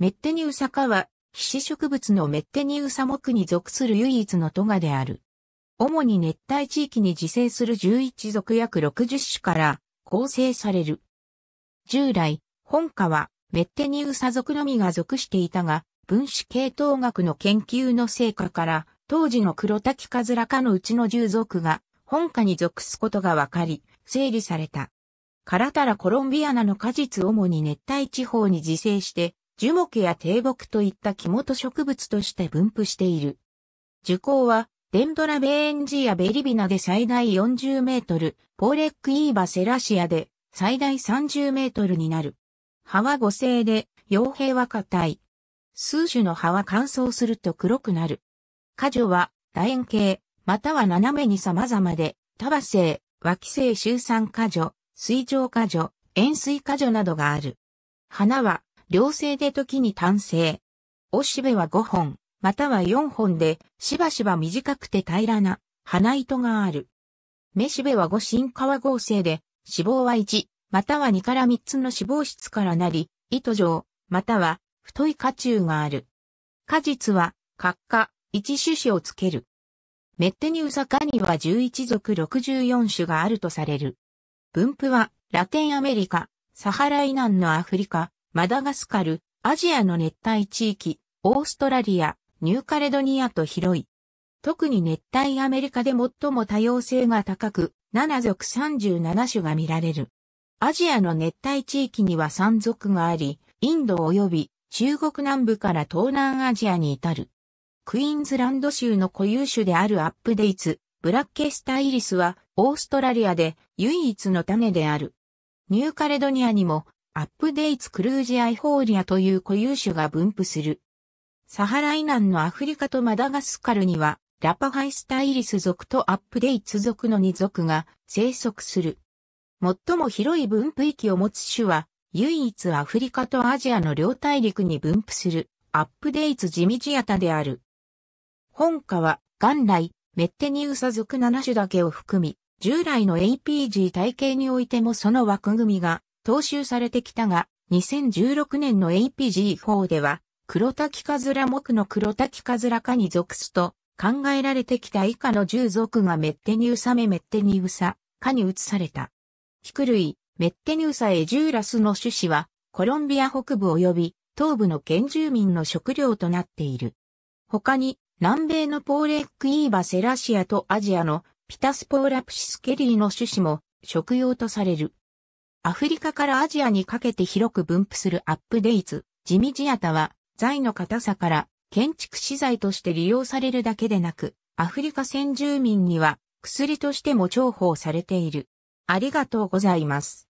メッテニウサ科は、皮脂植物のメッテニウサ木に属する唯一のトガである。主に熱帯地域に自生する11属約60種から構成される。従来、本科はメッテニウサ属のみが属していたが、分子系統学の研究の成果から、当時の黒滝カズラ科のうちの10属が本科に属すことが分かり、整理された。カラタラコロンビアナの果実主に熱帯地方に自生して、樹木や低木といった木元植物として分布している。樹高は、デンドラベーンジやベリビナで最大40メートル、ポーレックイーバセラシアで最大30メートルになる。葉は五星で、傭兵は硬い。数種の葉は乾燥すると黒くなる。果樹は楕円形、または斜めに様々で、葉性、脇性周産果樹、水上果樹、塩水果樹などがある。花は両性で時に単性。おしべは5本、または4本で、しばしば短くて平らな、花糸がある。めしべは5進化合成で、脂肪は1、または2から3つの脂肪質からなり、糸状、または太い花柱がある。果実は、角果、1種子をつける。メッテニウサカニは11属64種があるとされる。分布は、ラテンアメリカ、サハラナ南のアフリカ、マダガスカル、アジアの熱帯地域、オーストラリア、ニューカレドニアと広い。特に熱帯アメリカで最も多様性が高く、7族37種が見られる。アジアの熱帯地域には3族があり、インド及び中国南部から東南アジアに至る。クイーンズランド州の固有種であるアップデイツ、ブラッケスタイリスはオーストラリアで唯一の種である。ニューカレドニアにもアップデイツクルージアイホーリアという固有種が分布する。サハラナ南のアフリカとマダガスカルには、ラパハイスタイリス族とアップデイツ族の2族が生息する。最も広い分布域を持つ種は、唯一アフリカとアジアの両大陸に分布する、アップデイツジミジアタである。本科は、元来、メッテニウサ族7種だけを含み、従来の APG 体系においてもその枠組みが踏襲されてきたが、2016年の APG4 では、黒滝カズラ木の黒滝カズラ科に属すと考えられてきた以下の10属がメッテニウサメメッテニウサ科に移された。低類、メッテニウサエジューラスの種子はコロンビア北部及び東部の原住民の食料となっている。他に南米のポーレックイーバセラシアとアジアのピタスポーラプシスケリーの種子も食用とされる。アフリカからアジアにかけて広く分布するアップデイツ、ジミジアタは、材の硬さから建築資材として利用されるだけでなく、アフリカ先住民には薬としても重宝されている。ありがとうございます。